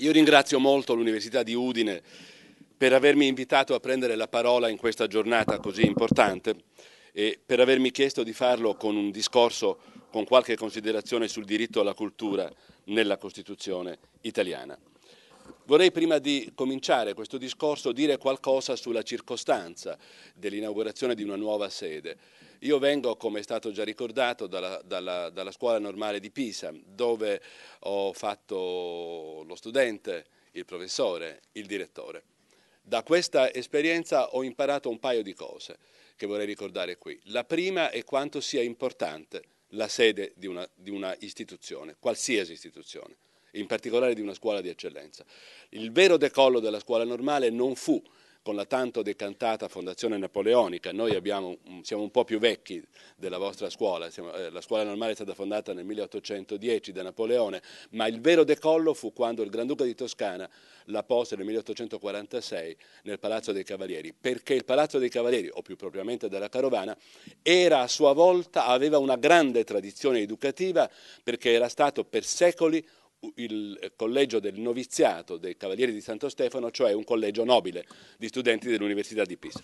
Io ringrazio molto l'Università di Udine per avermi invitato a prendere la parola in questa giornata così importante e per avermi chiesto di farlo con un discorso, con qualche considerazione sul diritto alla cultura nella Costituzione italiana. Vorrei prima di cominciare questo discorso dire qualcosa sulla circostanza dell'inaugurazione di una nuova sede. Io vengo, come è stato già ricordato, dalla, dalla, dalla scuola normale di Pisa, dove ho fatto lo studente, il professore, il direttore. Da questa esperienza ho imparato un paio di cose che vorrei ricordare qui. La prima è quanto sia importante la sede di una, di una istituzione, qualsiasi istituzione in particolare di una scuola di eccellenza. Il vero decollo della scuola normale non fu con la tanto decantata Fondazione Napoleonica, noi abbiamo, siamo un po' più vecchi della vostra scuola, siamo, eh, la scuola normale è stata fondata nel 1810 da Napoleone, ma il vero decollo fu quando il Granduca di Toscana la pose nel 1846 nel Palazzo dei Cavalieri, perché il Palazzo dei Cavalieri, o più propriamente della Carovana, era a sua volta, aveva una grande tradizione educativa perché era stato per secoli il collegio del noviziato dei Cavalieri di Santo Stefano, cioè un collegio nobile di studenti dell'Università di Pisa.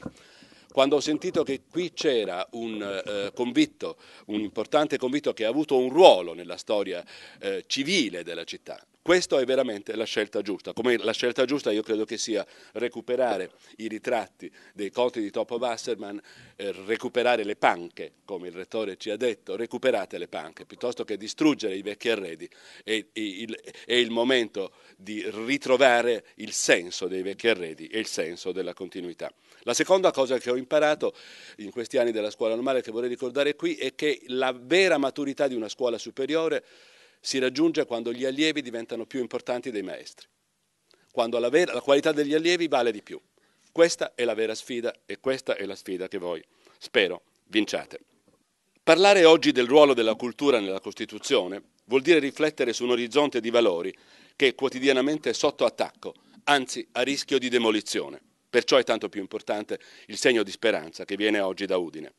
Quando ho sentito che qui c'era un eh, convitto, un importante convitto che ha avuto un ruolo nella storia eh, civile della città, questa è veramente la scelta giusta, come la scelta giusta io credo che sia recuperare i ritratti dei conti di Topo Wasserman, eh, recuperare le panche, come il rettore ci ha detto, recuperate le panche, piuttosto che distruggere i vecchi arredi, è, il, è il momento di ritrovare il senso dei vecchi arredi e il senso della continuità. La seconda cosa che ho imparato in questi anni della scuola normale che vorrei ricordare qui è che la vera maturità di una scuola superiore si raggiunge quando gli allievi diventano più importanti dei maestri, quando la, vera, la qualità degli allievi vale di più. Questa è la vera sfida e questa è la sfida che voi, spero, vinciate. Parlare oggi del ruolo della cultura nella Costituzione vuol dire riflettere su un orizzonte di valori che è quotidianamente è sotto attacco, anzi a rischio di demolizione. Perciò è tanto più importante il segno di speranza che viene oggi da Udine.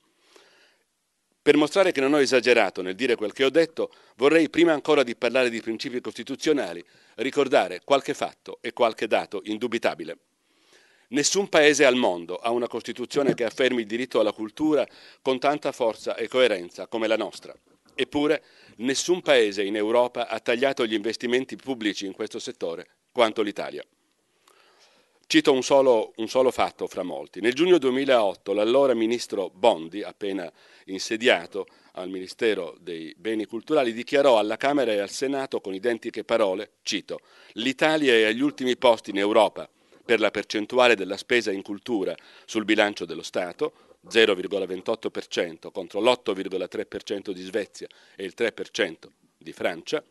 Per mostrare che non ho esagerato nel dire quel che ho detto, vorrei prima ancora di parlare di principi costituzionali ricordare qualche fatto e qualche dato indubitabile. Nessun paese al mondo ha una Costituzione che affermi il diritto alla cultura con tanta forza e coerenza come la nostra. Eppure nessun paese in Europa ha tagliato gli investimenti pubblici in questo settore quanto l'Italia. Cito un solo, un solo, fatto fra molti. Nel giugno 2008 l'allora ministro Bondi, appena insediato al Ministero dei Beni Culturali, dichiarò alla Camera e al Senato con identiche parole, cito, l'Italia è agli ultimi posti in Europa per la percentuale della spesa in cultura sul bilancio dello Stato, 0,28% contro l'8,3% di Svezia e il 3% di Francia,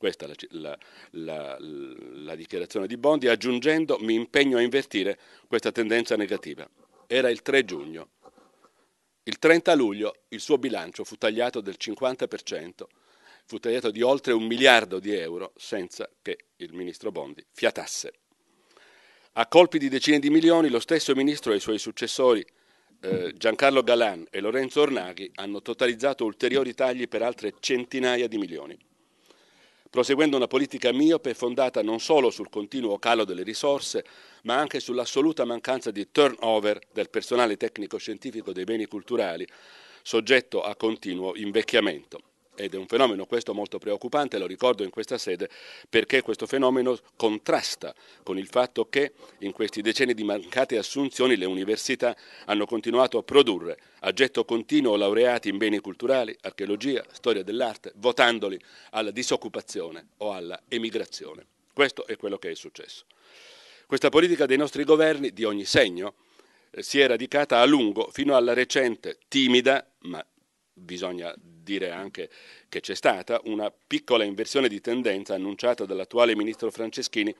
questa è la, la, la, la dichiarazione di Bondi, aggiungendo mi impegno a invertire questa tendenza negativa. Era il 3 giugno. Il 30 luglio il suo bilancio fu tagliato del 50%, fu tagliato di oltre un miliardo di euro senza che il ministro Bondi fiatasse. A colpi di decine di milioni lo stesso ministro e i suoi successori eh, Giancarlo Galan e Lorenzo Ornaghi hanno totalizzato ulteriori tagli per altre centinaia di milioni proseguendo una politica miope fondata non solo sul continuo calo delle risorse, ma anche sull'assoluta mancanza di turnover del personale tecnico-scientifico dei beni culturali, soggetto a continuo invecchiamento ed è un fenomeno questo molto preoccupante, lo ricordo in questa sede, perché questo fenomeno contrasta con il fatto che in questi decenni di mancate assunzioni le università hanno continuato a produrre a getto continuo laureati in beni culturali, archeologia, storia dell'arte, votandoli alla disoccupazione o alla emigrazione. Questo è quello che è successo. Questa politica dei nostri governi di ogni segno eh, si è radicata a lungo fino alla recente, timida, ma bisogna dire anche che c'è stata una piccola inversione di tendenza annunciata dall'attuale ministro Franceschini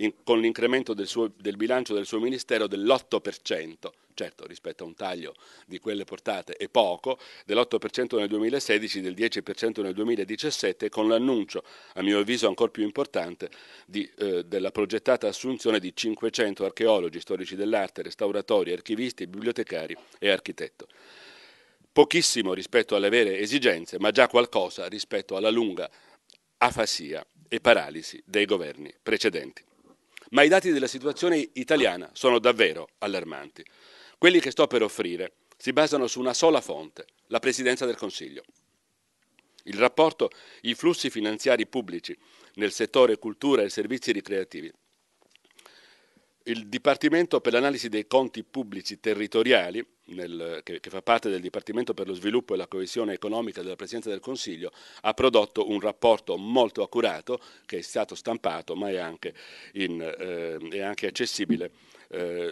in, con l'incremento del, suo, del, bilancio del suo ministero dell'8%, certo rispetto a un taglio di quelle portate è poco, dell'8% nel 2016, del 10% nel 2017, con l'annuncio, a mio avviso ancora più importante, di, eh, della progettata assunzione di 500 archeologi, storici dell'arte, restauratori, archivisti, bibliotecari e architetto pochissimo rispetto alle vere esigenze, ma già qualcosa rispetto alla lunga afasia e paralisi dei governi precedenti. Ma i dati della situazione italiana sono davvero allarmanti. Quelli che sto per offrire si basano su una sola fonte, la Presidenza del Consiglio. Il rapporto I flussi finanziari pubblici nel settore cultura e servizi ricreativi il Dipartimento per l'analisi dei conti pubblici territoriali, nel, che, che, fa parte del Dipartimento per lo sviluppo e la coesione economica della Presidenza del Consiglio, ha prodotto un rapporto molto accurato che è stato stampato ma è anche, in, eh, è anche accessibile eh,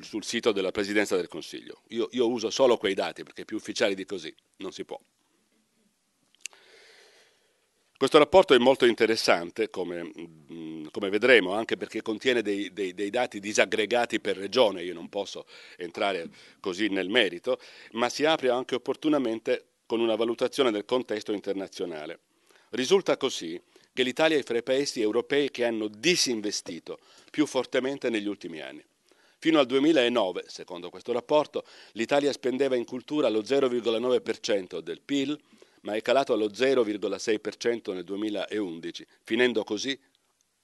sul sito della Presidenza del Consiglio. Io, io uso solo quei dati perché più ufficiali di così non si può. Questo rapporto è molto interessante, come, mm, come vedremo, anche perché contiene dei, dei, dei, dati disaggregati per regione, io non posso entrare così nel merito, ma si apre anche opportunamente con una valutazione del contesto internazionale. Risulta così che l'Italia è fra i paesi europei che hanno disinvestito più fortemente negli ultimi anni. Fino al 2009, secondo questo rapporto, l'Italia spendeva in cultura lo 0,9% del PIL, ma è calato allo 0,6% nel 2011, finendo così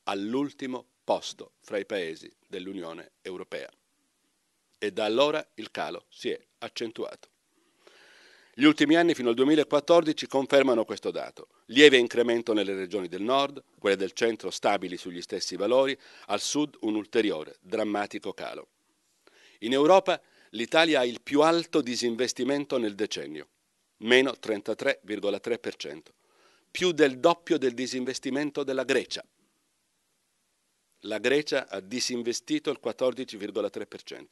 all'ultimo posto fra i paesi dell'Unione Europea. E da allora il calo si è accentuato. Gli ultimi anni fino al 2014 confermano questo dato. Lieve incremento nelle regioni del nord, quelle del centro stabili sugli stessi valori, al sud un ulteriore drammatico calo. In Europa l'Italia ha il più alto disinvestimento nel decennio, meno 33,3%, più del doppio del disinvestimento della Grecia. La Grecia ha disinvestito il 14,3%.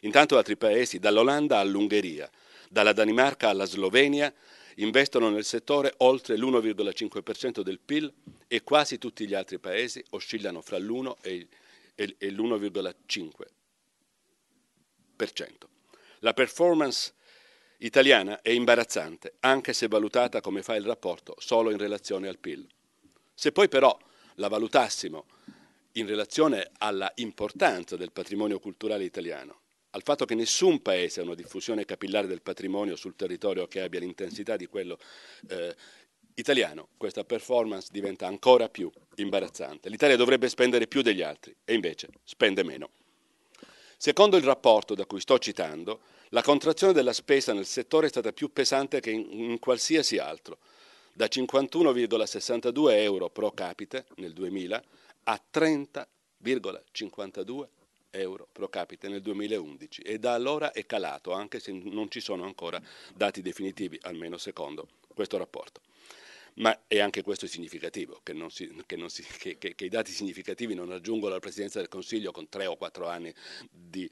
Intanto altri paesi, dall'Olanda all'Ungheria, dalla Danimarca alla Slovenia, investono nel settore oltre l'1,5% del PIL e quasi tutti gli altri paesi oscillano fra l'1 e l'1,5%. La performance italiana è imbarazzante, anche se valutata come fa il rapporto solo in relazione al PIL. Se poi però la valutassimo in relazione alla importanza del patrimonio culturale italiano, al fatto che nessun paese ha una diffusione capillare del patrimonio sul territorio che abbia l'intensità di quello eh, italiano, questa performance diventa ancora più imbarazzante. L'Italia dovrebbe spendere più degli altri e invece spende meno. Secondo il rapporto da cui sto citando, la contrazione della spesa nel settore è stata più pesante che in, in qualsiasi altro, da 51,62 euro pro capite nel 2000 a 30,52 euro pro capite nel 2011 e da allora è calato, anche se non ci sono ancora dati definitivi, almeno secondo questo rapporto. Ma è anche questo significativo, che, si, che, si, che, che, i dati significativi non raggiungono la Presidenza del Consiglio con tre o quattro anni di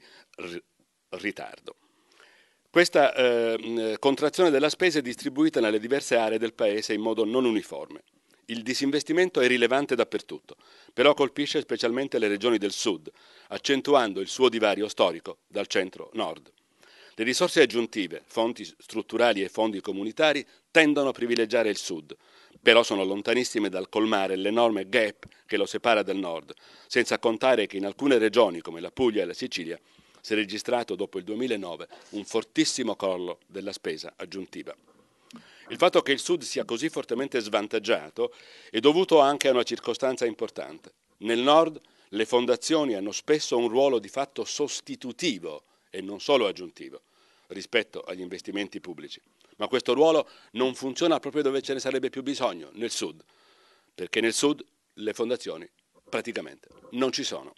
ritardo. Questa eh, contrazione della spesa è distribuita nelle diverse aree del Paese in modo non uniforme. Il disinvestimento è rilevante dappertutto, però colpisce specialmente le regioni del sud, accentuando il suo divario storico dal centro-nord. Le risorse aggiuntive, fonti strutturali e fondi comunitari, tendono a privilegiare il sud, però sono lontanissime dal colmare l'enorme gap che lo separa dal nord, senza contare che in alcune regioni come la Puglia e la Sicilia si è registrato dopo il 2009 un fortissimo crollo della spesa aggiuntiva. Il fatto che il Sud sia così fortemente svantaggiato è dovuto anche a una circostanza importante. Nel Nord le fondazioni hanno spesso un ruolo di fatto sostitutivo e non solo aggiuntivo rispetto agli investimenti pubblici. Ma questo ruolo non funziona proprio dove ce ne sarebbe più bisogno, nel Sud, perché nel Sud le fondazioni praticamente non ci sono.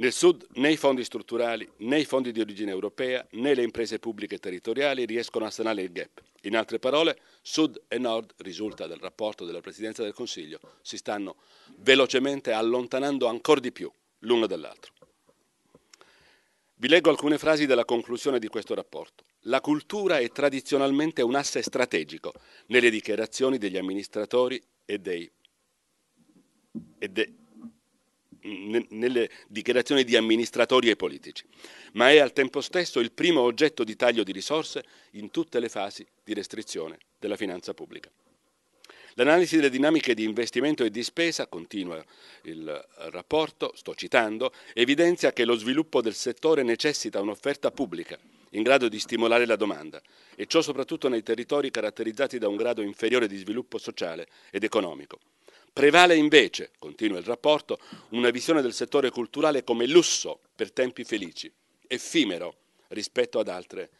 Nel Sud né i fondi strutturali né i fondi di origine europea né le imprese pubbliche territoriali riescono a sanare il gap. In altre parole, Sud e Nord, risulta dal rapporto della Presidenza del Consiglio, si stanno velocemente allontanando ancora di più l'uno dall'altro. Vi leggo alcune frasi della conclusione di questo rapporto. La cultura è tradizionalmente un asse strategico nelle dichiarazioni degli amministratori e dei, e de, nelle dichiarazioni di amministratori e politici, ma è al tempo stesso il primo oggetto di taglio di risorse in tutte le fasi di restrizione della finanza pubblica. L'analisi delle dinamiche di investimento e di spesa, continua il rapporto, sto citando, evidenzia che lo sviluppo del settore necessita un'offerta pubblica in grado di stimolare la domanda, e ciò soprattutto nei territori caratterizzati da un grado inferiore di sviluppo sociale ed economico. Prevale invece, continua il rapporto, una visione del settore culturale come lusso per tempi felici, effimero rispetto ad altre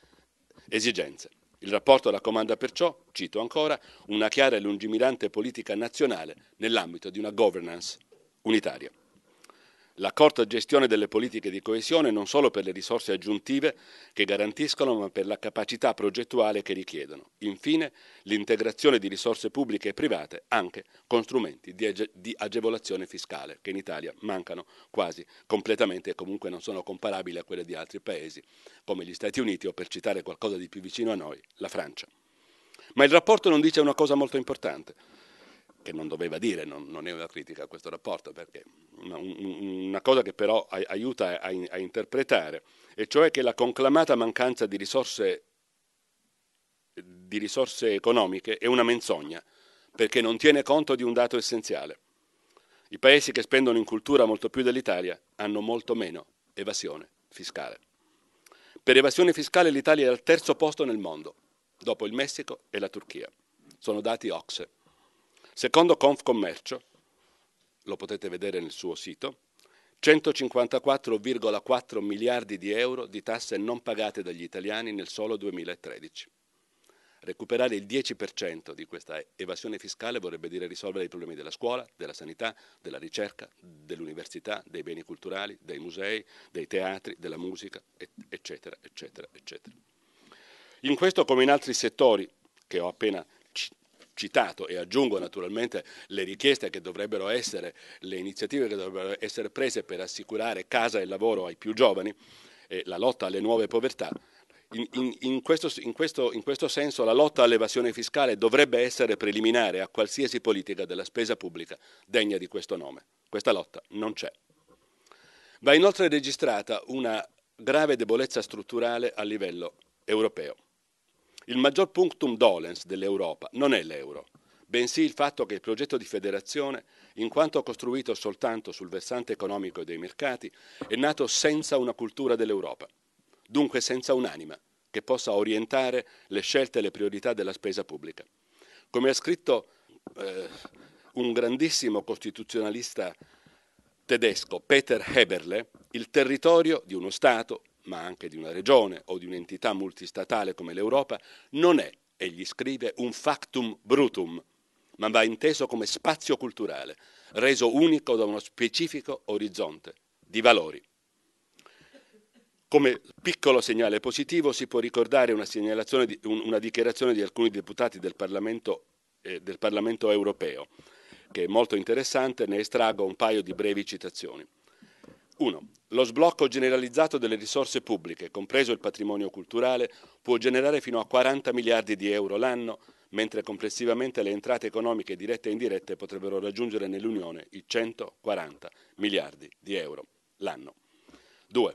esigenze. Il rapporto raccomanda perciò, cito ancora, una chiara e lungimirante politica nazionale nell'ambito di una governance unitaria. La corta gestione delle politiche di coesione non solo per le risorse aggiuntive che garantiscono, ma per la capacità progettuale che richiedono. Infine, l'integrazione di risorse pubbliche e private anche con strumenti di, age- di agevolazione fiscale, che in Italia mancano quasi completamente e comunque non sono comparabili a quelle di altri paesi, come gli Stati Uniti o, per citare qualcosa di più vicino a noi, la Francia. Ma il rapporto non dice una cosa molto importante che non doveva dire, non, non è una critica a questo rapporto, perché una, una cosa che però aiuta a, a interpretare, e cioè che la conclamata mancanza di risorse, di risorse economiche è una menzogna, perché non tiene conto di un dato essenziale. I paesi che spendono in cultura molto più dell'Italia hanno molto meno evasione fiscale. Per evasione fiscale l'Italia è al terzo posto nel mondo, dopo il Messico e la Turchia. Sono dati OXE. Secondo Confcommercio, lo potete vedere nel suo sito, 154,4 miliardi di euro di tasse non pagate dagli italiani nel solo 2013. Recuperare il 10% di questa evasione fiscale vorrebbe dire risolvere i problemi della scuola, della sanità, della ricerca, dell'università, dei beni culturali, dei musei, dei teatri, della musica, eccetera, eccetera, eccetera. In questo, come in altri settori che ho appena citato e aggiungo naturalmente le richieste che dovrebbero essere, le iniziative che dovrebbero essere prese per assicurare casa e lavoro ai più giovani, eh, la lotta alle nuove povertà. In, in, in, questo, questo, in, questo, senso la lotta all'evasione fiscale dovrebbe essere preliminare a qualsiasi politica della spesa pubblica degna di questo nome. Questa lotta non c'è. Va inoltre registrata una grave debolezza strutturale a livello europeo. Il maggior punctum dolens dell'Europa non è l'euro, bensì il fatto che il progetto di federazione, in quanto costruito soltanto sul versante economico e dei mercati, è nato senza una cultura dell'Europa, dunque senza un'anima che possa orientare le scelte e le priorità della spesa pubblica. Come ha scritto eh, un grandissimo costituzionalista tedesco, Peter Heberle, il territorio di uno Stato ma anche di una regione o di un'entità multistatale come l'Europa, non è, egli scrive, un factum brutum, ma va inteso come spazio culturale, reso unico da uno specifico orizzonte di valori. Come piccolo segnale positivo si può ricordare una, di, una dichiarazione di alcuni deputati del Parlamento, eh, del Parlamento europeo, che è molto interessante, ne estraggo un paio di brevi citazioni. 1. Lo sblocco generalizzato delle risorse pubbliche, compreso il patrimonio culturale, può generare fino a 40 miliardi di euro l'anno, mentre complessivamente le entrate economiche dirette e indirette potrebbero raggiungere nell'Unione i 140 miliardi di euro l'anno. 2.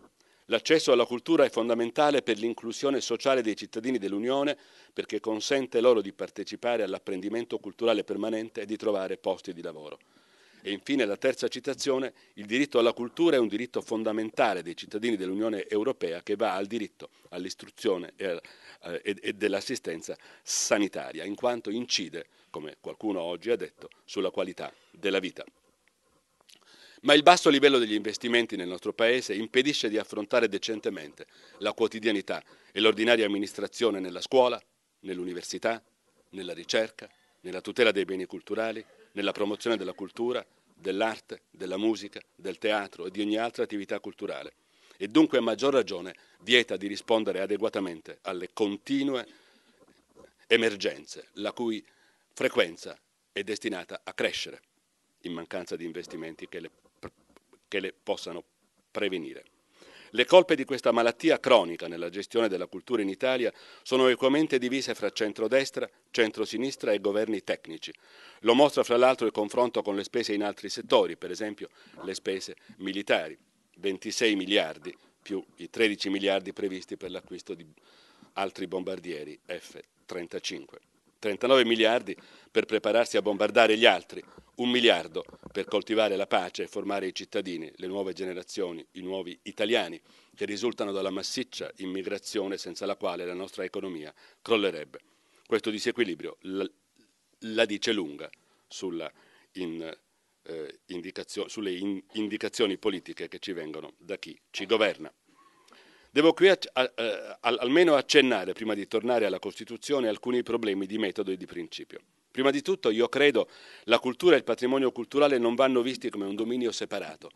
L'accesso alla cultura è fondamentale per l'inclusione sociale dei cittadini dell'Unione perché consente loro di partecipare all'apprendimento culturale permanente e di trovare posti di lavoro. E infine la terza citazione, il diritto alla cultura è un diritto fondamentale dei cittadini dell'Unione Europea che va al diritto all'istruzione eh, e, e dell'assistenza sanitaria, in quanto incide, come qualcuno oggi ha detto, sulla qualità della vita. Ma il basso livello degli investimenti nel nostro Paese impedisce di affrontare decentemente la quotidianità e l'ordinaria amministrazione nella scuola, nell'università, nella ricerca, nella tutela dei beni culturali, nella promozione della cultura, dell'arte, della musica, del teatro e di ogni altra attività culturale e dunque a maggior ragione vieta di rispondere adeguatamente alle continue emergenze, la cui frequenza è destinata a crescere in mancanza di investimenti che le, che le possano prevenire. Le colpe di questa malattia cronica nella gestione della cultura in Italia sono equamente divise fra centrodestra, centrosinistra e governi tecnici. Lo mostra fra l'altro il confronto con le spese in altri settori, per esempio le spese militari, 26 miliardi più i 13 miliardi previsti per l'acquisto di altri bombardieri F-35. 39 miliardi per prepararsi a bombardare gli altri, un miliardo per coltivare la pace e formare i cittadini, le nuove generazioni, i nuovi italiani, che risultano dalla massiccia immigrazione senza la quale la nostra economia crollerebbe. Questo disequilibrio la, la dice lunga sulla in, eh, indicazio, sulle in, indicazioni politiche che ci vengono da chi ci governa. Devo qui ac- a- eh, a- almeno accennare, prima di tornare alla Costituzione, alcuni problemi di metodo e di principio. Prima di tutto, io credo, la cultura e il patrimonio culturale non vanno visti come un dominio separato,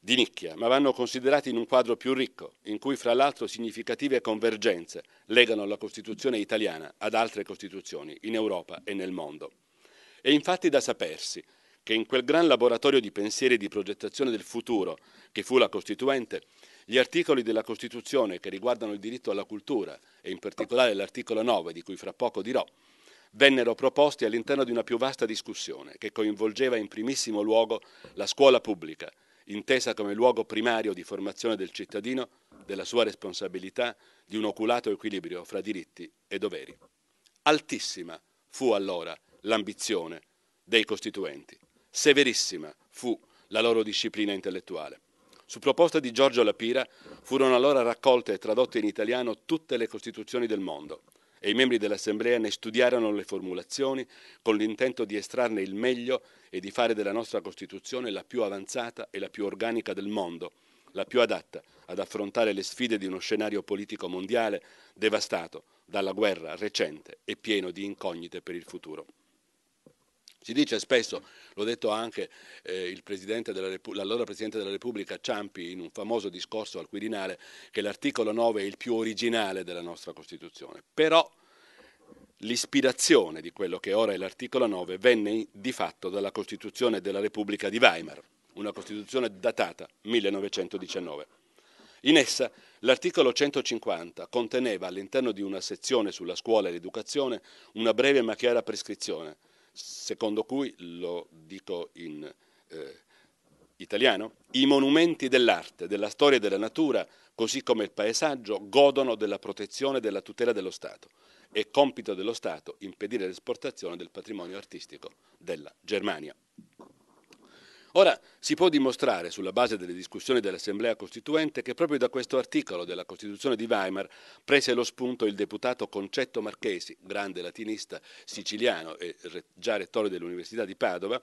di nicchia, ma vanno considerati in un quadro più ricco, in cui fra l'altro significative convergenze legano la Costituzione italiana ad altre Costituzioni in Europa e nel mondo. E infatti da sapersi che in quel gran laboratorio di pensieri e di progettazione del futuro, che fu la Costituente, gli articoli della Costituzione che riguardano il diritto alla cultura, e in particolare l'articolo 9, di cui fra poco dirò, vennero proposti all'interno di una più vasta discussione che coinvolgeva in primissimo luogo la scuola pubblica, intesa come luogo primario di formazione del cittadino, della sua responsabilità, di un oculato equilibrio fra diritti e doveri. Altissima fu allora l'ambizione dei costituenti, severissima fu la loro disciplina intellettuale. Su proposta di Giorgio Lapira furono allora raccolte e tradotte in italiano tutte le Costituzioni del mondo e i membri dell'Assemblea ne studiarono le formulazioni con l'intento di estrarne il meglio e di fare della nostra Costituzione la più avanzata e la più organica del mondo, la più adatta ad affrontare le sfide di uno scenario politico mondiale devastato dalla guerra recente e pieno di incognite per il futuro. Si dice spesso, l'ho detto anche eh, Presidente l'allora Presidente della Repubblica Ciampi in un famoso discorso al Quirinale, che l'articolo 9 è il più originale della nostra Costituzione. Però l'ispirazione di quello che ora è l'articolo 9 venne di fatto dalla Costituzione della Repubblica di Weimar, una Costituzione datata 1919. In essa l'articolo 150 conteneva all'interno di una sezione sulla scuola e l'educazione una breve ma chiara prescrizione secondo cui, lo dico in eh, italiano, i monumenti dell'arte, della storia e della natura, così come il paesaggio, godono della protezione e della tutela dello Stato. È compito dello Stato impedire l'esportazione del patrimonio artistico della Germania. Ora si può dimostrare, sulla base delle discussioni dell'Assemblea Costituente, che proprio da questo articolo della Costituzione di Weimar prese lo spunto il deputato Concetto Marchesi, grande latinista siciliano e già rettore dell'Università di Padova,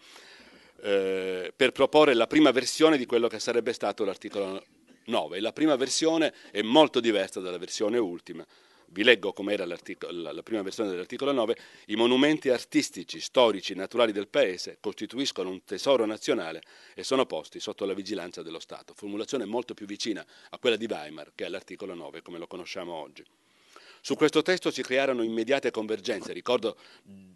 eh, per proporre la prima versione di quello che sarebbe stato l'articolo 9. La prima versione è molto diversa dalla versione ultima vi leggo com'era la prima versione dell'articolo 9, i monumenti artistici, storici, e naturali del Paese costituiscono un tesoro nazionale e sono posti sotto la vigilanza dello Stato, formulazione molto più vicina a quella di Weimar che all'articolo 9 come lo conosciamo oggi. Su questo testo si crearono immediate convergenze, ricordo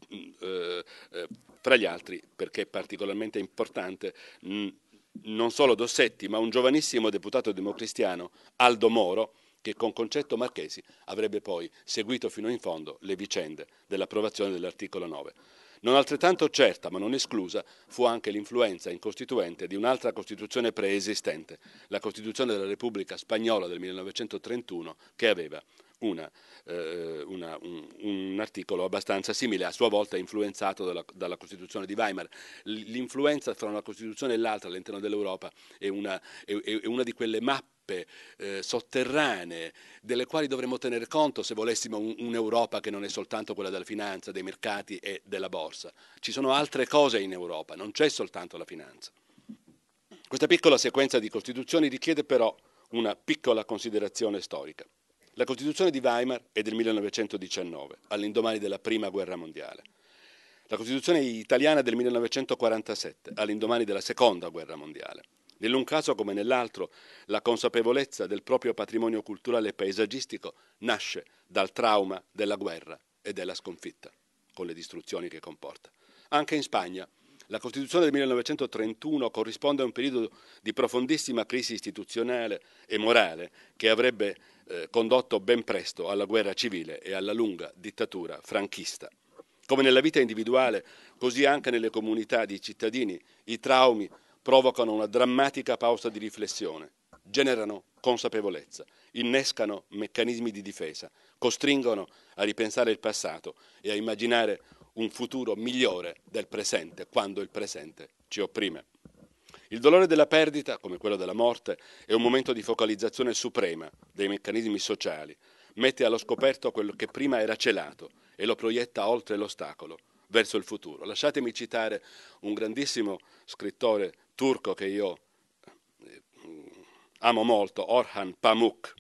eh, eh, tra gli altri, perché è particolarmente importante, mh, non solo Dossetti, ma un giovanissimo deputato democristiano, Aldo Moro, che con concetto Marchesi avrebbe poi seguito fino in fondo le vicende dell'approvazione dell'articolo 9. Non altrettanto certa, ma non esclusa, fu anche l'influenza incostituente di un'altra Costituzione preesistente, la Costituzione della Repubblica Spagnola del 1931, che aveva una, eh, una, un, un, articolo abbastanza simile, a sua volta influenzato dalla, dalla Costituzione di Weimar. L'influenza fra una Costituzione e l'altra all'interno dell'Europa è una, è, è una di quelle mappe eh, sotterranee delle quali dovremmo tenere conto se volessimo un, un'Europa che non è soltanto quella della finanza, dei mercati e della borsa. Ci sono altre cose in Europa, non c'è soltanto la finanza. Questa piccola sequenza di costituzioni richiede però una piccola considerazione storica. La Costituzione di Weimar è del 1919, all'indomani della Prima Guerra Mondiale. La Costituzione italiana del 1947, all'indomani della Seconda Guerra Mondiale. Nell'un caso come nell'altro, la consapevolezza del proprio patrimonio culturale e paesaggistico nasce dal trauma della guerra e della sconfitta, con le distruzioni che comporta. Anche in Spagna, la Costituzione del 1931 corrisponde a un periodo di profondissima crisi istituzionale e morale che avrebbe eh, condotto ben presto alla guerra civile e alla lunga dittatura franchista. Come nella vita individuale, così anche nelle comunità di cittadini, i traumi provocano una drammatica pausa di riflessione, generano consapevolezza, innescano meccanismi di difesa, costringono a ripensare il passato e a immaginare un futuro migliore del presente quando il presente ci opprime. Il dolore della perdita, come quello della morte, è un momento di focalizzazione suprema dei meccanismi sociali, mette allo scoperto quello che prima era celato e lo proietta oltre l'ostacolo, verso il futuro. Lasciatemi citare un grandissimo scrittore turco che io eh, amo molto, Orhan Pamuk.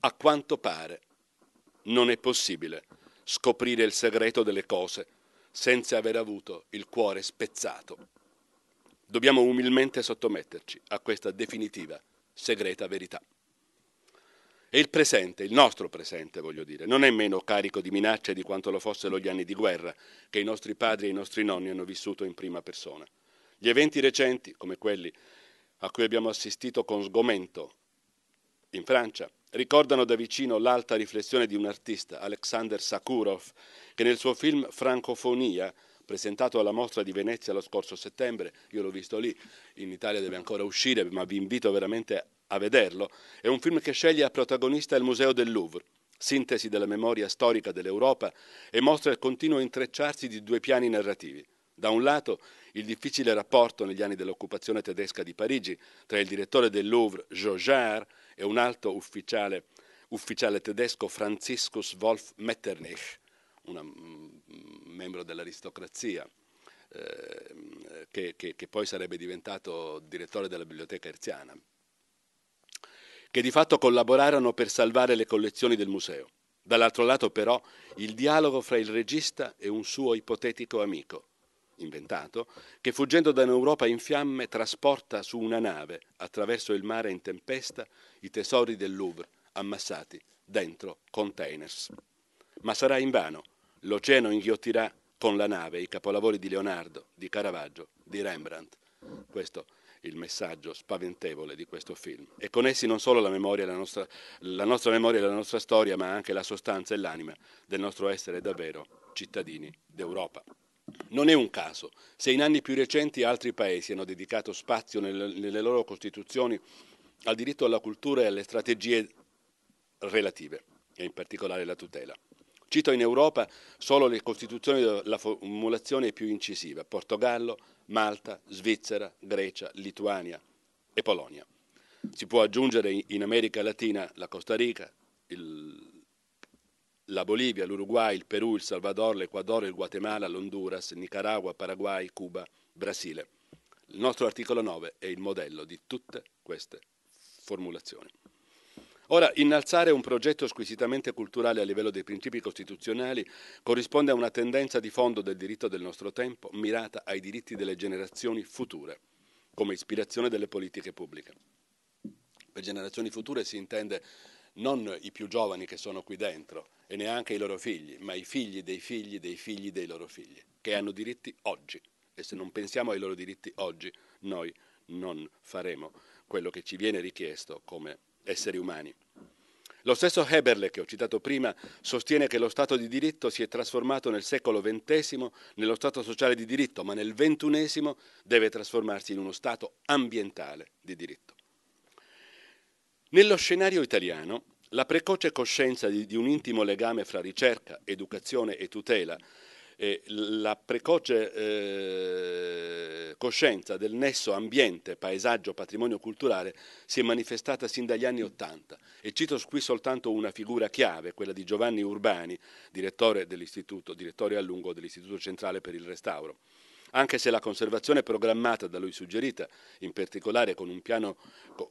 A quanto pare non è possibile scoprire il segreto delle cose senza aver avuto il cuore spezzato. Dobbiamo umilmente sottometterci a questa definitiva, segreta verità. E il presente, il nostro presente, voglio dire, non è meno carico di minacce di quanto lo fossero gli anni di guerra che i nostri padri e i nostri nonni hanno vissuto in prima persona. Gli eventi recenti, come quelli a cui abbiamo assistito con sgomento in Francia, ricordano da vicino l'alta riflessione di un artista, Alexander Sakurov, che nel suo film Francofonia presentato alla mostra di Venezia lo scorso settembre, io l'ho visto lì, in Italia deve ancora uscire, ma vi invito veramente a vederlo, è un film che sceglie a protagonista il Museo del Louvre, sintesi della memoria storica dell'Europa e mostra il continuo intrecciarsi di due piani narrativi. Da un lato il difficile rapporto negli anni dell'occupazione tedesca di Parigi tra il direttore del Louvre, Jojard, e un alto ufficiale, ufficiale tedesco, Franziskus Wolf Metternich, una mm, membro dell'aristocrazia, eh, che, che, che poi sarebbe diventato direttore della biblioteca erziana, che di fatto collaborarono per salvare le collezioni del museo. Dall'altro lato però il dialogo fra il regista e un suo ipotetico amico, inventato, che fuggendo da un'Europa in fiamme trasporta su una nave, attraverso il mare in tempesta, i tesori del Louvre ammassati dentro containers. Ma sarà invano, L'oceano inghiottirà con la nave i capolavori di Leonardo, di Caravaggio, di Rembrandt. Questo è il messaggio spaventevole di questo film. E con essi non solo la, memoria, la, nostra, la nostra memoria e la nostra storia, ma anche la sostanza e l'anima del nostro essere davvero cittadini d'Europa. Non è un caso se in anni più recenti altri paesi hanno dedicato spazio nelle loro costituzioni al diritto alla cultura e alle strategie relative, e in particolare la tutela. Cito in Europa solo le costituzioni della formulazione più incisiva, Portogallo, Malta, Svizzera, Grecia, Lituania e Polonia. Si può aggiungere in America Latina la Costa Rica, il, la Bolivia, l'Uruguay, il Perù, il Salvador, l'Ecuador, il Guatemala, l'Honduras, Nicaragua, Paraguay, Cuba, Brasile. Il nostro articolo 9 è il modello di tutte queste formulazioni. Ora, innalzare un progetto squisitamente culturale a livello dei principi costituzionali corrisponde a una tendenza di fondo del diritto del nostro tempo mirata ai diritti delle generazioni future, come ispirazione delle politiche pubbliche. Per generazioni future si intende non i più giovani che sono qui dentro e neanche i loro figli, ma i figli dei figli dei figli dei loro figli, che hanno diritti oggi. E se non pensiamo ai loro diritti oggi, noi non faremo quello che ci viene richiesto come esseri umani. Lo stesso Heberle, che ho citato prima, sostiene che lo Stato di diritto si è trasformato nel secolo XX nello Stato sociale di diritto, ma nel XXI deve trasformarsi in uno Stato ambientale di diritto. Nello scenario italiano, la precoce coscienza di, di un intimo legame fra ricerca, educazione e tutela eh, la precoce eh, coscienza del nesso ambiente, paesaggio, patrimonio culturale si è manifestata sin dagli anni Ottanta e cito qui soltanto una figura chiave, quella di Giovanni Urbani, direttore, direttore a lungo dell'Istituto Centrale per il Restauro anche se la conservazione programmata da lui suggerita, in particolare con un piano,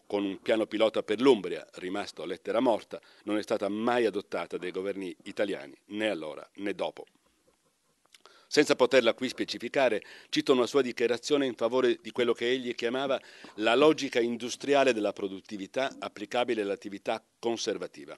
con un piano pilota per l'Umbria, rimasto lettera morta, non è stata mai adottata dai governi italiani, né allora né dopo. Senza poterla qui specificare, cito una sua dichiarazione in favore di quello che egli chiamava la logica industriale della produttività applicabile all'attività conservativa.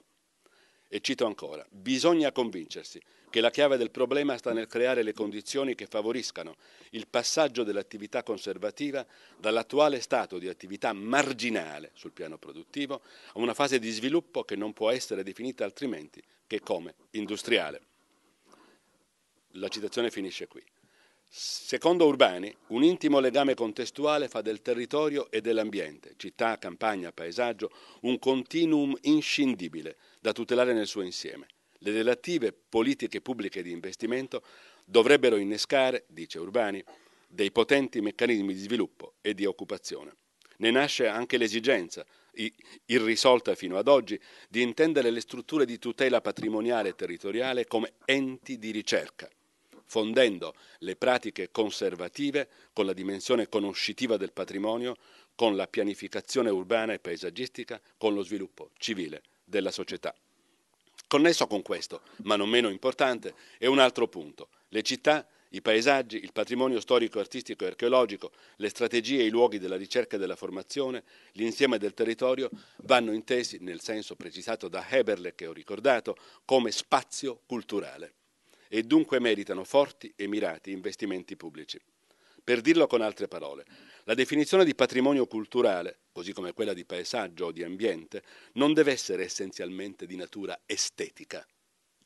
E cito ancora, bisogna convincersi che la chiave del problema sta nel creare le condizioni che favoriscano il passaggio dell'attività conservativa dall'attuale stato di attività marginale sul piano produttivo a una fase di sviluppo che non può essere definita altrimenti che come industriale. La citazione finisce qui. Secondo Urbani, un intimo legame contestuale fa del territorio e dell'ambiente, città, campagna, paesaggio, un continuum inscindibile da tutelare nel suo insieme. Le relative politiche pubbliche di investimento dovrebbero innescare, dice Urbani, dei potenti meccanismi di sviluppo e di occupazione. Ne nasce anche l'esigenza, irrisolta fino ad oggi, di intendere le strutture di tutela patrimoniale e territoriale come enti di ricerca fondendo le pratiche conservative con la dimensione conoscitiva del patrimonio, con la pianificazione urbana e paesaggistica, con lo sviluppo civile della società. Connesso con questo, ma non meno importante, è un altro punto. Le città, i paesaggi, il patrimonio storico, artistico e archeologico, le strategie e i luoghi della ricerca e della formazione, l'insieme del territorio vanno intesi, nel senso precisato da Heberle che ho ricordato, come spazio culturale e dunque meritano forti e mirati investimenti pubblici. Per dirlo con altre parole, la definizione di patrimonio culturale, così come quella di paesaggio o di ambiente, non deve essere essenzialmente di natura estetica,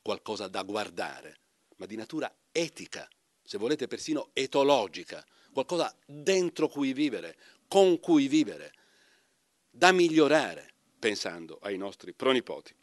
qualcosa da guardare, ma di natura etica, se volete persino etologica, qualcosa dentro cui vivere, con cui vivere, da migliorare, pensando ai nostri pronipoti.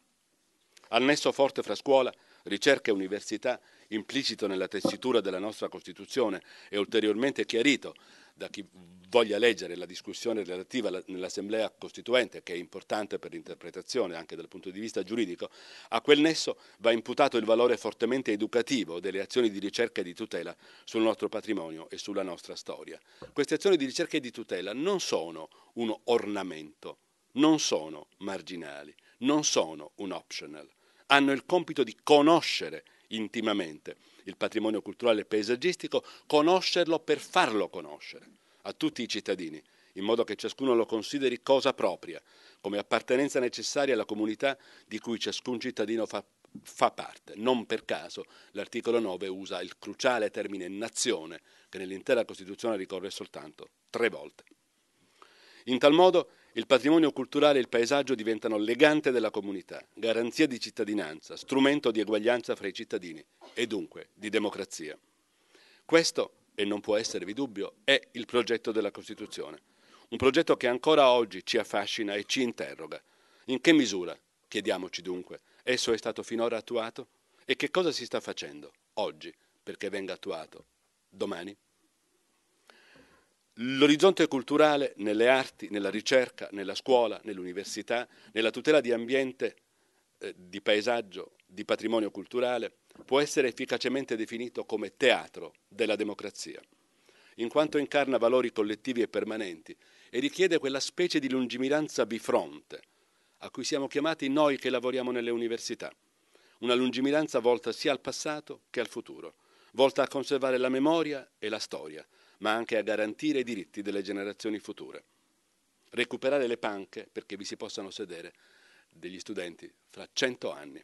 Al nesso forte fra scuola ricerca e università implicito nella tessitura della nostra Costituzione e ulteriormente chiarito da chi voglia leggere la discussione relativa nell'Assemblea Costituente, che è importante per l'interpretazione anche dal punto di vista giuridico, a quel nesso va imputato il valore fortemente educativo delle azioni di ricerca e di tutela sul nostro patrimonio e sulla nostra storia. Queste azioni di ricerca e di tutela non sono un ornamento, non sono marginali, non sono un optional hanno il compito di conoscere intimamente il patrimonio culturale e paesaggistico, conoscerlo per farlo conoscere a tutti i cittadini, in modo che ciascuno lo consideri cosa propria, come appartenenza necessaria alla comunità di cui ciascun cittadino fa, fa parte. Non per caso l'articolo 9 usa il cruciale termine nazione, che nell'intera Costituzione ricorre soltanto tre volte. In tal modo il patrimonio culturale e il paesaggio diventano legante della comunità, garanzia di cittadinanza, strumento di eguaglianza fra i cittadini e dunque di democrazia. Questo, e non può esservi dubbio, è il progetto della Costituzione. Un progetto che ancora oggi ci affascina e ci interroga. In che misura, chiediamoci dunque, esso è stato finora attuato? E che cosa si sta facendo oggi perché venga attuato domani? L'orizzonte culturale nelle arti, nella ricerca, nella scuola, nell'università, nella tutela di ambiente, eh, di paesaggio, di patrimonio culturale, può essere efficacemente definito come teatro della democrazia, in quanto incarna valori collettivi e permanenti e richiede quella specie di lungimiranza bifronte a cui siamo chiamati noi che lavoriamo nelle università, una lungimiranza volta sia al passato che al futuro, volta a conservare la memoria e la storia, ma anche a garantire i diritti delle generazioni future. Recuperare le panche perché vi si possano sedere degli studenti fra cento anni.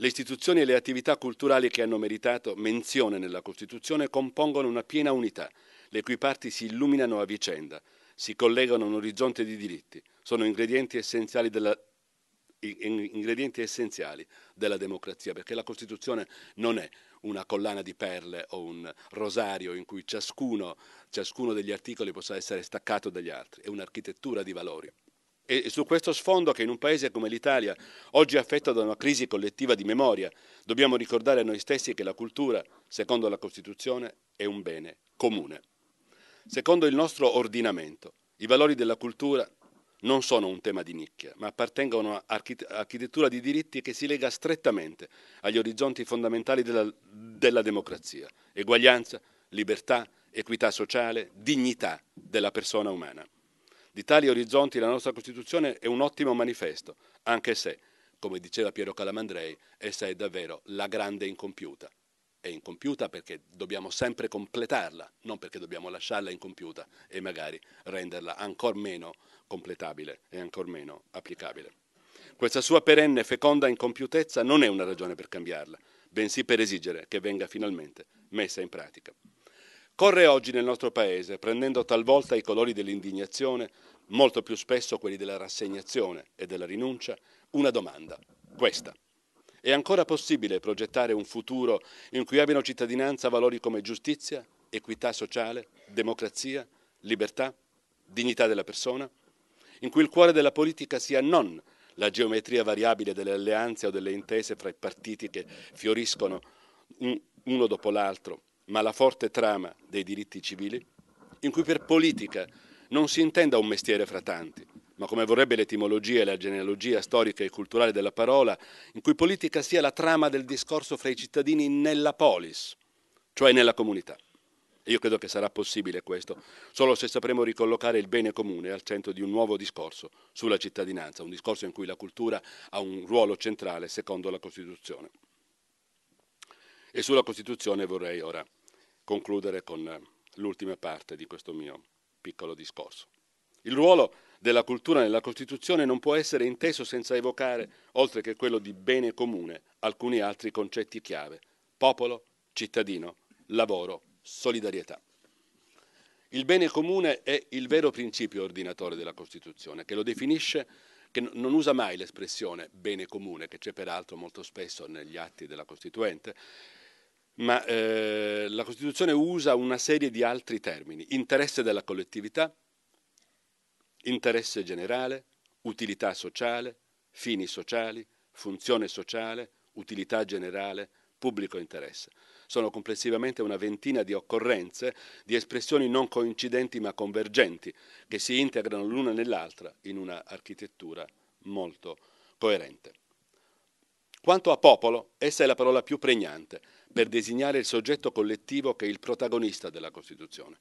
Le istituzioni e le attività culturali che hanno meritato menzione nella Costituzione compongono una piena unità, le cui parti si illuminano a vicenda, si collegano a un orizzonte di diritti, sono ingredienti essenziali della, ingredienti essenziali della democrazia, perché la Costituzione non è una collana di perle o un rosario in cui ciascuno, ciascuno degli articoli possa essere staccato dagli altri, è un'architettura di valori. E su questo sfondo che in un paese come l'Italia, oggi affetto da una crisi collettiva di memoria, dobbiamo ricordare a noi stessi che la cultura, secondo la Costituzione, è un bene comune. Secondo il nostro ordinamento, i valori della cultura non sono un tema di nicchia, ma appartengono a un'architettura di diritti che si lega strettamente agli orizzonti fondamentali della, della democrazia, eguaglianza, libertà, equità sociale, dignità della persona umana. Di tali orizzonti la nostra Costituzione è un ottimo manifesto, anche se, come diceva Piero Calamandrei, essa è davvero la grande incompiuta è incompiuta perché dobbiamo sempre completarla, non perché dobbiamo lasciarla incompiuta e magari renderla ancor meno completabile e ancor meno applicabile. Questa sua perenne feconda incompiutezza non è una ragione per cambiarla, bensì per esigere che venga finalmente messa in pratica. Corre oggi nel nostro Paese, prendendo talvolta i colori dell'indignazione, molto più spesso quelli della rassegnazione e della rinuncia, una domanda, questa. È ancora possibile progettare un futuro in cui abbiano cittadinanza valori come giustizia, equità sociale, democrazia, libertà, dignità della persona? In cui il cuore della politica sia non la geometria variabile delle alleanze o delle intese fra i partiti che fioriscono uno dopo l'altro, ma la forte trama dei diritti civili? In cui per politica non si intenda un mestiere fra tanti, ma come vorrebbe l'etimologia e la genealogia storica e culturale della parola, in cui politica sia la trama del discorso fra i cittadini nella polis, cioè nella comunità. io credo che sarà possibile questo, solo se sapremo ricollocare il bene comune al centro di un nuovo discorso sulla cittadinanza, un discorso in cui la cultura ha un ruolo centrale secondo la Costituzione. E sulla Costituzione vorrei ora concludere con l'ultima parte di questo mio piccolo discorso. Il ruolo della cultura nella Costituzione non può essere inteso senza evocare, oltre che quello di bene comune, alcuni altri concetti chiave. Popolo, cittadino, lavoro, solidarietà. Il bene comune è il vero principio ordinatore della Costituzione, che lo definisce, che non usa mai l'espressione bene comune, che c'è peraltro molto spesso negli atti della Costituente, ma eh, la Costituzione usa una serie di altri termini, interesse della collettività, interesse generale, utilità sociale, fini sociali, funzione sociale, utilità generale, pubblico interesse. Sono complessivamente una ventina di occorrenze, di espressioni non coincidenti ma convergenti, che si integrano l'una nell'altra in una architettura molto coerente. Quanto a popolo, essa è la parola più pregnante per designare il soggetto collettivo che è il protagonista della Costituzione.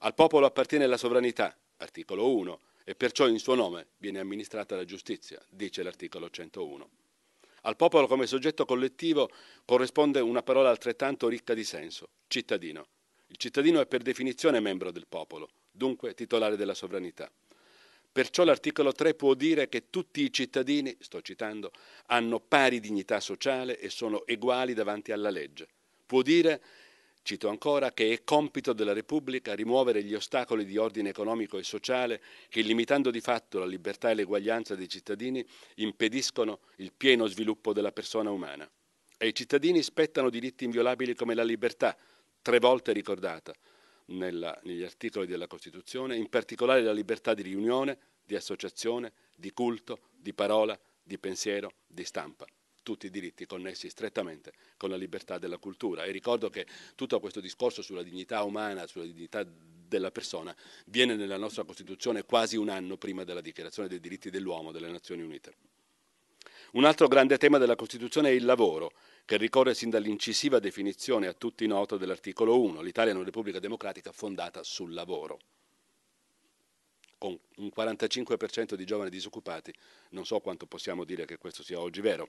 Al popolo appartiene la sovranità, articolo 1, e perciò in suo nome viene amministrata la giustizia, dice l'articolo 101. Al popolo come soggetto collettivo corrisponde una parola altrettanto ricca di senso, cittadino. Il cittadino è per definizione membro del popolo, dunque titolare della sovranità. Perciò l'articolo 3 può dire che tutti i cittadini, sto citando, hanno pari dignità sociale e sono uguali davanti alla legge. Può dire Cito ancora che è compito della Repubblica rimuovere gli ostacoli di ordine economico e sociale che, limitando di fatto la libertà e l'eguaglianza dei cittadini, impediscono il pieno sviluppo della persona umana. Ai cittadini spettano diritti inviolabili come la libertà, tre volte ricordata nella, negli articoli della Costituzione, in particolare la libertà di riunione, di associazione, di culto, di parola, di pensiero, di stampa tutti i diritti connessi strettamente con la libertà della cultura. E ricordo che tutto questo discorso sulla dignità umana, sulla dignità della persona, viene nella nostra Costituzione quasi un anno prima della Dichiarazione dei diritti dell'uomo delle Nazioni Unite. Un altro grande tema della Costituzione è il lavoro, che ricorre sin dall'incisiva definizione a tutti nota dell'articolo 1. L'Italia è una Repubblica democratica fondata sul lavoro. Con un 45% di giovani disoccupati, non so quanto possiamo dire che questo sia oggi vero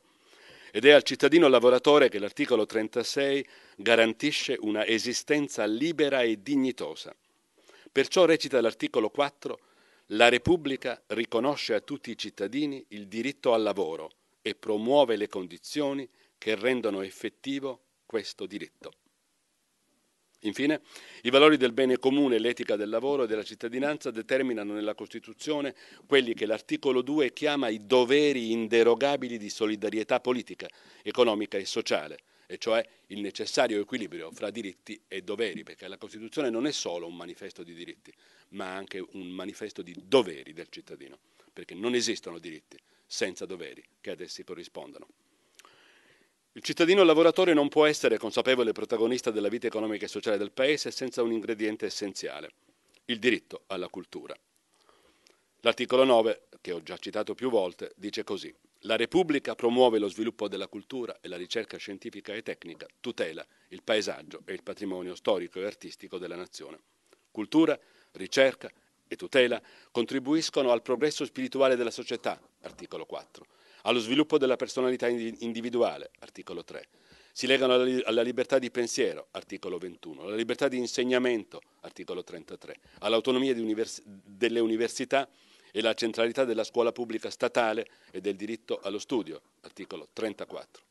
ed è al cittadino lavoratore che l'articolo 36 garantisce una esistenza libera e dignitosa. Perciò recita l'articolo 4 la Repubblica riconosce a tutti i cittadini il diritto al lavoro e promuove le condizioni che rendono effettivo questo diritto. Infine, i valori del bene comune, l'etica del lavoro e della cittadinanza determinano nella Costituzione quelli che l'articolo 2 chiama i doveri inderogabili di solidarietà politica, economica e sociale, e cioè il necessario equilibrio fra diritti e doveri, perché la Costituzione non è solo un manifesto di diritti, ma anche un manifesto di doveri del cittadino, perché non esistono diritti senza doveri che ad essi corrispondano. Il cittadino lavoratore non può essere consapevole protagonista della vita economica e sociale del Paese senza un ingrediente essenziale, il diritto alla cultura. L'articolo 9, che ho già citato più volte, dice così. La Repubblica promuove lo sviluppo della cultura e la ricerca scientifica e tecnica, tutela il paesaggio e il patrimonio storico e artistico della nazione. Cultura, ricerca e tutela contribuiscono al progresso spirituale della società, articolo 4 allo sviluppo della personalità individuale, articolo 3. Si legano alla libertà di pensiero, articolo 21, alla libertà di insegnamento, articolo 33, all'autonomia univers- delle università e alla centralità della scuola pubblica statale e del diritto allo studio, articolo 34.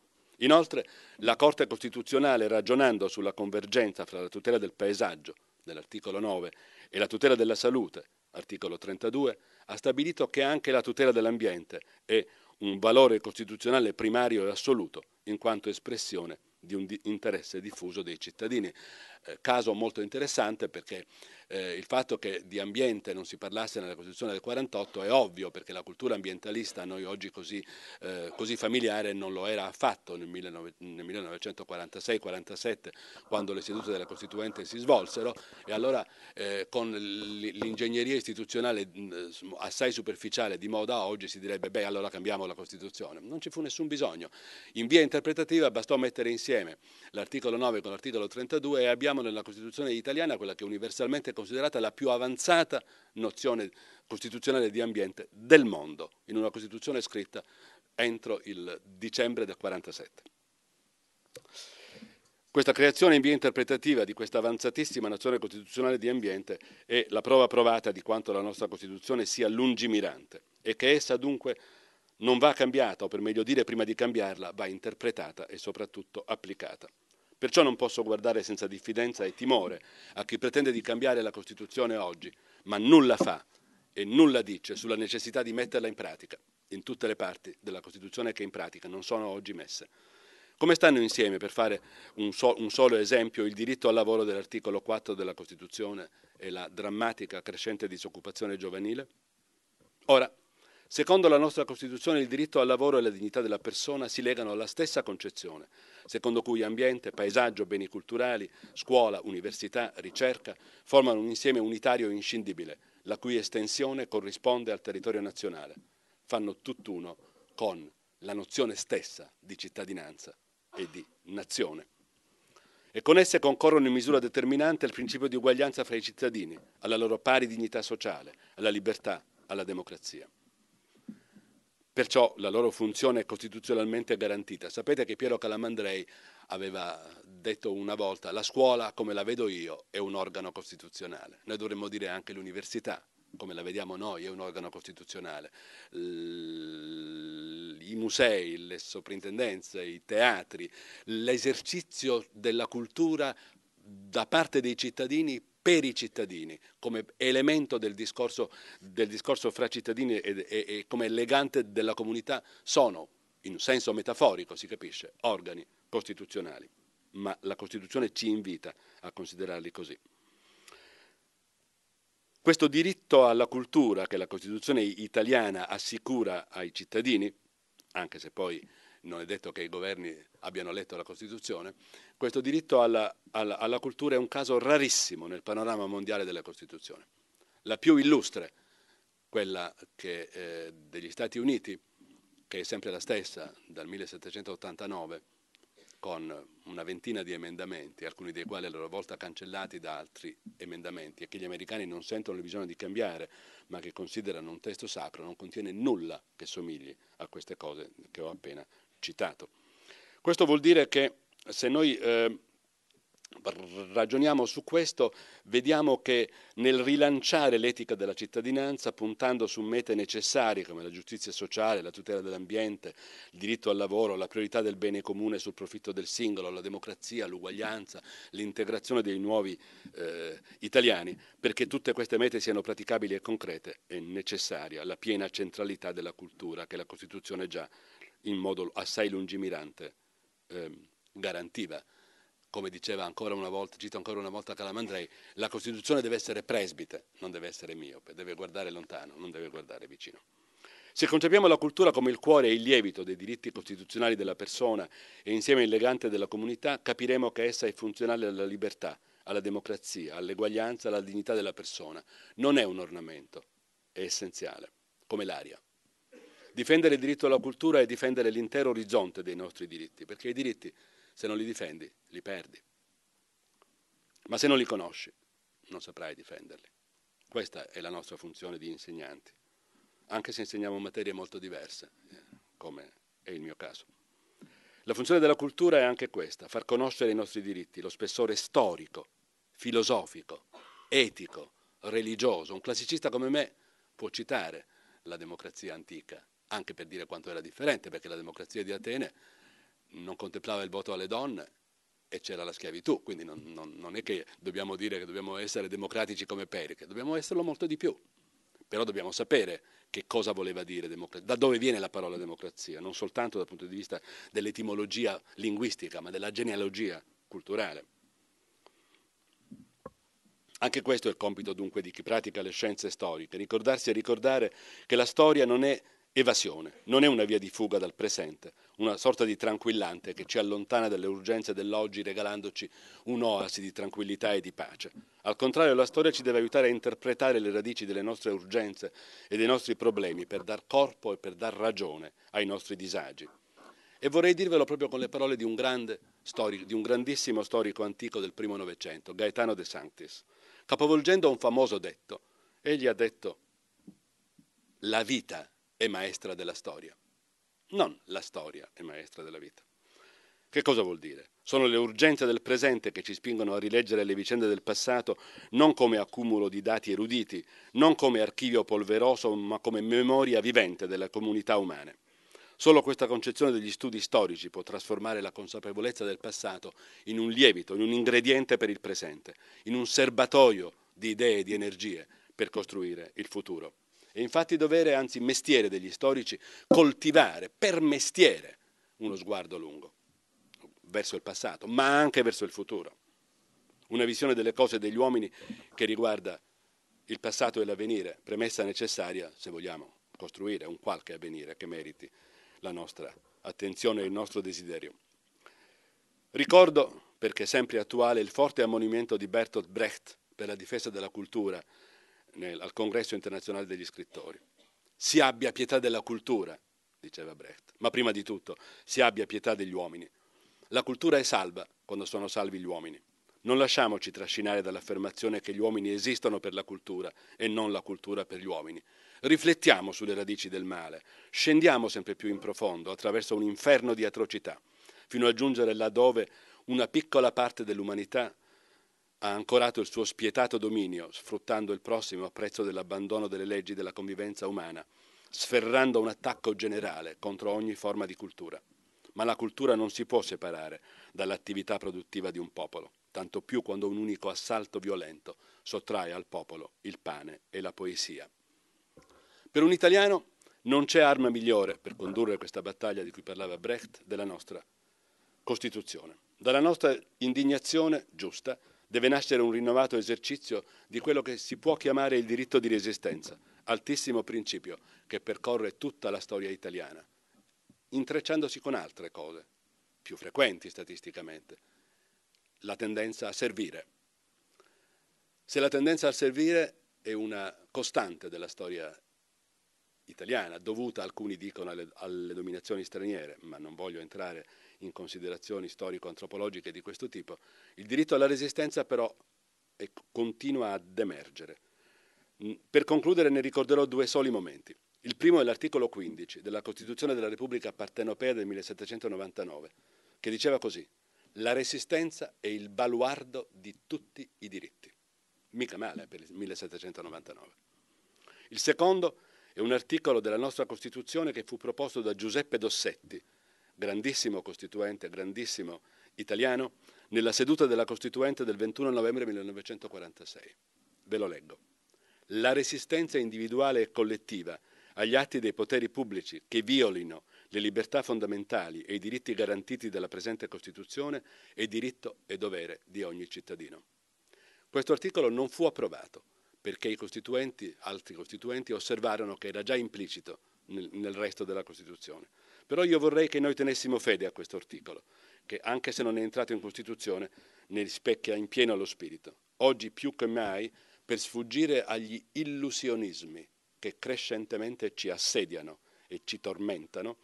Inoltre, la Corte Costituzionale, ragionando sulla convergenza fra la tutela del paesaggio, dell'articolo 9, e la tutela della salute, articolo 32, ha stabilito che anche la tutela dell'ambiente è un valore costituzionale primario e assoluto in quanto espressione di un interesse diffuso dei cittadini. Eh, caso molto interessante perché eh, il fatto che di ambiente non si parlasse nella Costituzione del 48 è ovvio perché la cultura ambientalista a noi oggi così, eh, così familiare non lo era affatto nel, 19, nel 1946-47 quando le sedute della Costituente si svolsero e allora eh, con l'ingegneria istituzionale assai superficiale di moda oggi si direbbe beh allora cambiamo la Costituzione. Non ci fu nessun bisogno. In via interpretativa bastò mettere insieme l'articolo 9 con l'articolo 32 e abbiamo abbiamo nella Costituzione italiana quella che è universalmente considerata la più avanzata nozione costituzionale di ambiente del mondo, in una Costituzione scritta entro il dicembre del 1947. Questa creazione in via interpretativa di questa avanzatissima nozione costituzionale di ambiente è la prova provata di quanto la nostra Costituzione sia lungimirante e che essa dunque non va cambiata, o per meglio dire prima di cambiarla, va interpretata e soprattutto applicata. Perciò non posso guardare senza diffidenza e timore a chi pretende di cambiare la Costituzione oggi, ma nulla fa e nulla dice sulla necessità di metterla in pratica, in tutte le parti della Costituzione che in pratica non sono oggi messe. Come stanno insieme, per fare un, so, un solo esempio, il diritto al lavoro dell'articolo 4 della Costituzione e la drammatica crescente disoccupazione giovanile? Ora, Secondo la nostra Costituzione il diritto al lavoro e la dignità della persona si legano alla stessa concezione, secondo cui ambiente, paesaggio, beni culturali, scuola, università, ricerca formano un insieme unitario e inscindibile, la cui estensione corrisponde al territorio nazionale. Fanno tutt'uno con la nozione stessa di cittadinanza e di nazione. E con esse concorrono in misura determinante al principio di uguaglianza fra i cittadini, alla loro pari dignità sociale, alla libertà, alla democrazia. Perciò la loro funzione è costituzionalmente garantita. Sapete che Piero Calamandrei aveva detto una volta la scuola, come la vedo io, è un organo costituzionale. Noi dovremmo dire anche l'università, come la vediamo noi, è un organo costituzionale. L... I musei, le soprintendenze, i teatri, l'esercizio della cultura da parte dei cittadini per i cittadini, come elemento del discorso, del discorso fra cittadini e, e, e come elegante della comunità, sono, in un senso metaforico si capisce, organi costituzionali, ma la Costituzione ci invita a considerarli così. Questo diritto alla cultura che la Costituzione italiana assicura ai cittadini, anche se poi non è detto che i governi abbiano letto la Costituzione, questo diritto alla, alla, alla cultura è un caso rarissimo nel panorama mondiale della Costituzione. La più illustre, quella che, eh, degli Stati Uniti, che è sempre la stessa dal 1789, con una ventina di emendamenti, alcuni dei quali a loro volta cancellati da altri emendamenti, e che gli americani non sentono il bisogno di cambiare, ma che considerano un testo sacro, non contiene nulla che somigli a queste cose che ho appena citato. Questo vuol dire che se noi eh, ragioniamo su questo, vediamo che nel rilanciare l'etica della cittadinanza, puntando su mete necessarie come la giustizia sociale, la tutela dell'ambiente, il diritto al lavoro, la priorità del bene comune sul profitto del singolo, la democrazia, l'uguaglianza, l'integrazione dei nuovi eh, italiani, perché tutte queste mete siano praticabili e concrete, è necessaria la piena centralità della cultura che la Costituzione già in modo assai lungimirante eh, garantiva. Come diceva ancora una volta, cito ancora una volta Calamandrei, la Costituzione deve essere presbite, non deve essere miope, deve guardare lontano, non deve guardare vicino. Se concepiamo la cultura come il cuore e il lievito dei diritti costituzionali della persona e insieme il legante della comunità, capiremo che essa è funzionale alla libertà, alla democrazia, all'eguaglianza, alla dignità della persona. Non è un ornamento, è essenziale, come l'aria. Difendere il diritto alla cultura è difendere l'intero orizzonte dei nostri diritti, perché i diritti, se non li difendi, li perdi. Ma se non li conosci, non saprai difenderli. Questa è la nostra funzione di insegnanti, anche se insegniamo materie molto diverse, eh, come è il mio caso. La funzione della cultura è anche questa, far conoscere i nostri diritti, lo spessore storico, filosofico, etico, religioso. Un classicista come me può citare la democrazia antica, anche per dire quanto era differente, perché la democrazia di Atene non contemplava il voto alle donne e c'era la schiavitù, quindi non, non, non è che dobbiamo dire che dobbiamo essere democratici come Periche, dobbiamo esserlo molto di più, però dobbiamo sapere che cosa voleva dire democrazia, da dove viene la parola democrazia, non soltanto dal punto di vista dell'etimologia linguistica, ma della genealogia culturale. Anche questo è il compito dunque di chi pratica le scienze storiche, ricordarsi e ricordare che la storia non è Evasione non è una via di fuga dal presente, una sorta di tranquillante che ci allontana dalle urgenze dell'oggi regalandoci un'oasi di tranquillità e di pace. Al contrario, la storia ci deve aiutare a interpretare le radici delle nostre urgenze e dei nostri problemi per dar corpo e per dar ragione ai nostri disagi. E vorrei dirvelo proprio con le parole di un, grande storico, di un grandissimo storico antico del primo Novecento, Gaetano De Sanctis, capovolgendo un famoso detto. Egli ha detto, la vita è maestra della storia, non la storia è maestra della vita. Che cosa vuol dire? Sono le urgenze del presente che ci spingono a rileggere le vicende del passato non come accumulo di dati eruditi, non come archivio polveroso, ma come memoria vivente delle comunità umane. Solo questa concezione degli studi storici può trasformare la consapevolezza del passato in un lievito, in un ingrediente per il presente, in un serbatoio di idee e di energie per costruire il futuro. È infatti dovere, anzi mestiere degli storici, coltivare per mestiere uno sguardo lungo verso il passato, ma anche verso il futuro. Una visione delle cose e degli uomini che riguarda il passato e l'avvenire, premessa necessaria se vogliamo costruire un qualche avvenire che meriti la nostra attenzione e il nostro desiderio. Ricordo, perché sempre attuale, il forte ammonimento di Bertolt Brecht per la difesa della cultura nel, al Congresso internazionale degli scrittori. Si abbia pietà della cultura, diceva Brecht, ma prima di tutto si abbia pietà degli uomini. La cultura è salva quando sono salvi gli uomini. Non lasciamoci trascinare dall'affermazione che gli uomini esistono per la cultura e non la cultura per gli uomini. Riflettiamo sulle radici del male, scendiamo sempre più in profondo attraverso un inferno di atrocità, fino a giungere là dove una piccola parte dell'umanità ha ancorato il suo spietato dominio, sfruttando il prossimo a prezzo dell'abbandono delle leggi della convivenza umana, sferrando un attacco generale contro ogni forma di cultura. Ma la cultura non si può separare dall'attività produttiva di un popolo, tanto più quando un unico assalto violento sottrae al popolo il pane e la poesia. Per un italiano non c'è arma migliore per condurre questa battaglia di cui parlava Brecht della nostra Costituzione. Dalla nostra indignazione giusta deve nascere un rinnovato esercizio di quello che si può chiamare il diritto di resistenza, altissimo principio che percorre tutta la storia italiana, intrecciandosi con altre cose, più frequenti statisticamente, la tendenza a servire. Se la tendenza a servire è una costante della storia italiana, dovuta, alcuni dicono, alle, alle dominazioni straniere, ma non voglio entrare in considerazioni storico-antropologiche di questo tipo, il diritto alla resistenza però è, continua ad emergere. Per concludere ne ricorderò due soli momenti. Il primo è l'articolo 15 della Costituzione della Repubblica Partenopea del 1799, che diceva così, la resistenza è il baluardo di tutti i diritti. Mica male per il 1799. Il secondo è un articolo della nostra Costituzione che fu proposto da Giuseppe Dossetti, grandissimo costituente, grandissimo italiano, nella seduta della Costituente del 21 novembre 1946. Ve lo leggo. La resistenza individuale e collettiva agli atti dei poteri pubblici che violino le libertà fondamentali e i diritti garantiti dalla presente Costituzione è diritto e dovere di ogni cittadino. Questo articolo non fu approvato perché i costituenti, altri costituenti, osservarono che era già implicito nel, nel resto della Costituzione. Però io vorrei che noi tenessimo fede a questo articolo, che anche se non è entrato in Costituzione, ne rispecchia in pieno lo spirito. Oggi più che mai, per sfuggire agli illusionismi che crescentemente ci assediano e ci tormentano,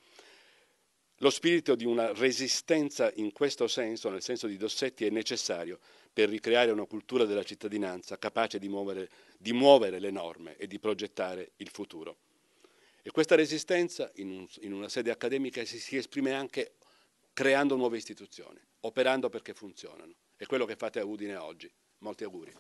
lo spirito di una resistenza in questo senso, nel senso di Dossetti, è necessario per ricreare una cultura della cittadinanza capace di muovere, di muovere le norme e di progettare il futuro. E questa resistenza in, un, in una sede accademica si, si esprime anche creando nuove istituzioni, operando perché funzionano. È quello che fate a Udine oggi. Molti auguri.